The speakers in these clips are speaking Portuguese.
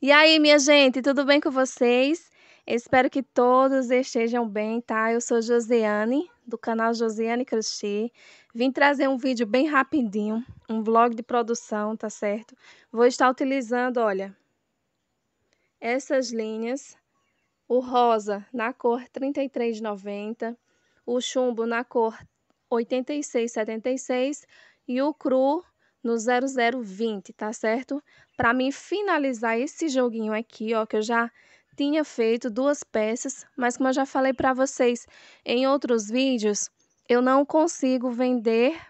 E aí, minha gente, tudo bem com vocês? Espero que todos estejam bem, tá? Eu sou Josiane, do canal Josiane Crochê, Vim trazer um vídeo bem rapidinho, um vlog de produção, tá certo? Vou estar utilizando, olha, essas linhas. O rosa na cor 33,90, o chumbo na cor 86,76 e o cru no 0020, tá certo? Para mim finalizar esse joguinho aqui, ó, que eu já tinha feito duas peças, mas como eu já falei para vocês em outros vídeos, eu não consigo vender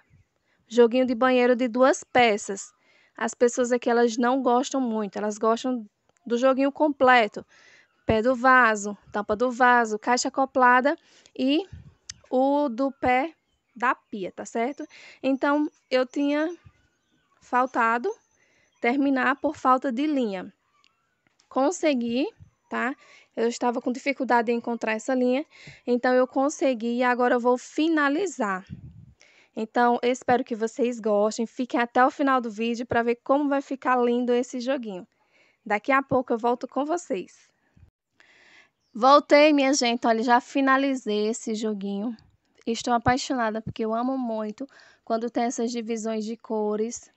joguinho de banheiro de duas peças. As pessoas aqui, elas não gostam muito, elas gostam do joguinho completo. Pé do vaso, tampa do vaso, caixa acoplada e o do pé da pia, tá certo? Então, eu tinha faltado, terminar por falta de linha. Consegui, tá? Eu estava com dificuldade em encontrar essa linha, então eu consegui e agora eu vou finalizar. Então, espero que vocês gostem, fiquem até o final do vídeo para ver como vai ficar lindo esse joguinho. Daqui a pouco eu volto com vocês. Voltei, minha gente, olha, já finalizei esse joguinho. Estou apaixonada porque eu amo muito quando tem essas divisões de cores,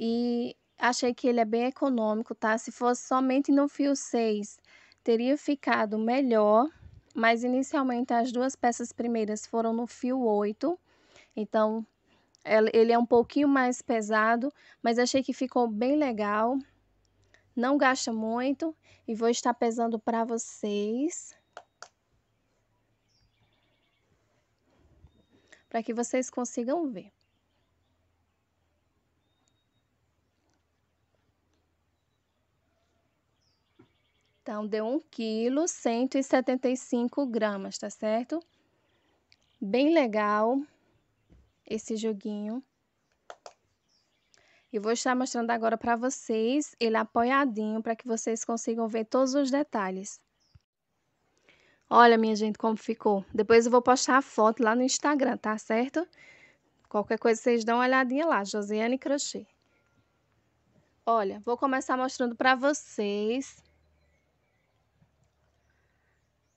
e achei que ele é bem econômico, tá? Se fosse somente no fio 6, teria ficado melhor, mas inicialmente as duas peças primeiras foram no fio 8, então ele é um pouquinho mais pesado, mas achei que ficou bem legal. Não gasta muito e vou estar pesando para vocês. Para que vocês consigam ver. Então, deu 1 kg 175 gramas, tá certo? Bem legal esse joguinho. E vou estar mostrando agora para vocês ele é apoiadinho para que vocês consigam ver todos os detalhes. Olha, minha gente, como ficou. Depois eu vou postar a foto lá no Instagram, tá certo? Qualquer coisa vocês dão uma olhadinha lá, Josiane Crochê. Olha, vou começar mostrando para vocês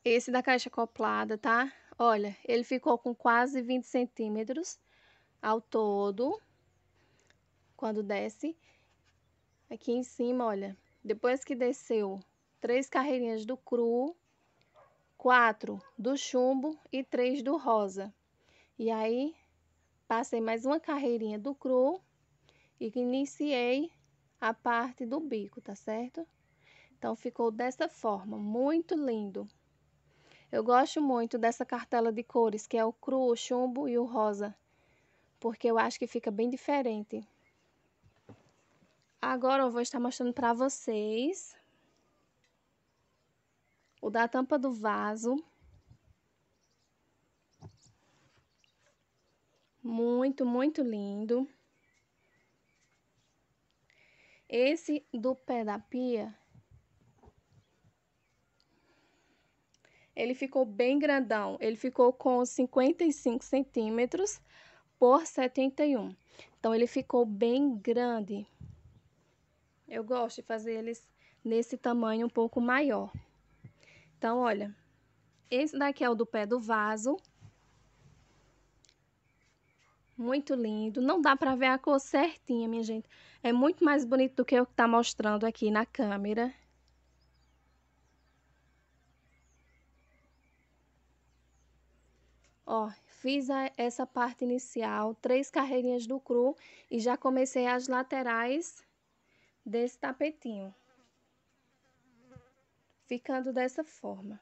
esse da caixa acoplada, tá? Olha, ele ficou com quase 20 centímetros ao todo, quando desce. Aqui em cima, olha, depois que desceu três carreirinhas do cru, quatro do chumbo e três do rosa. E aí, passei mais uma carreirinha do cru e iniciei a parte do bico, tá certo? Então, ficou dessa forma, muito lindo. Eu gosto muito dessa cartela de cores, que é o cru, o chumbo e o rosa, porque eu acho que fica bem diferente. Agora eu vou estar mostrando para vocês o da tampa do vaso. Muito, muito lindo. Esse do pé da pia ele ficou bem grandão. Ele ficou com 55 centímetros por 71. Então, ele ficou bem grande. Eu gosto de fazer eles nesse tamanho um pouco maior. Então, olha, esse daqui é o do pé do vaso. Muito lindo. Não dá pra ver a cor certinha, minha gente. É muito mais bonito do que o que tá mostrando aqui na câmera. Ó, fiz a, essa parte inicial, três carreirinhas do cru e já comecei as laterais desse tapetinho. Ficando dessa forma.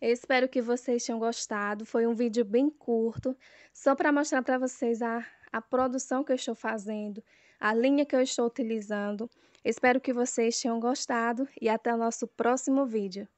Eu espero que vocês tenham gostado. Foi um vídeo bem curto, só para mostrar para vocês a, a produção que eu estou fazendo a linha que eu estou utilizando. Espero que vocês tenham gostado e até o nosso próximo vídeo.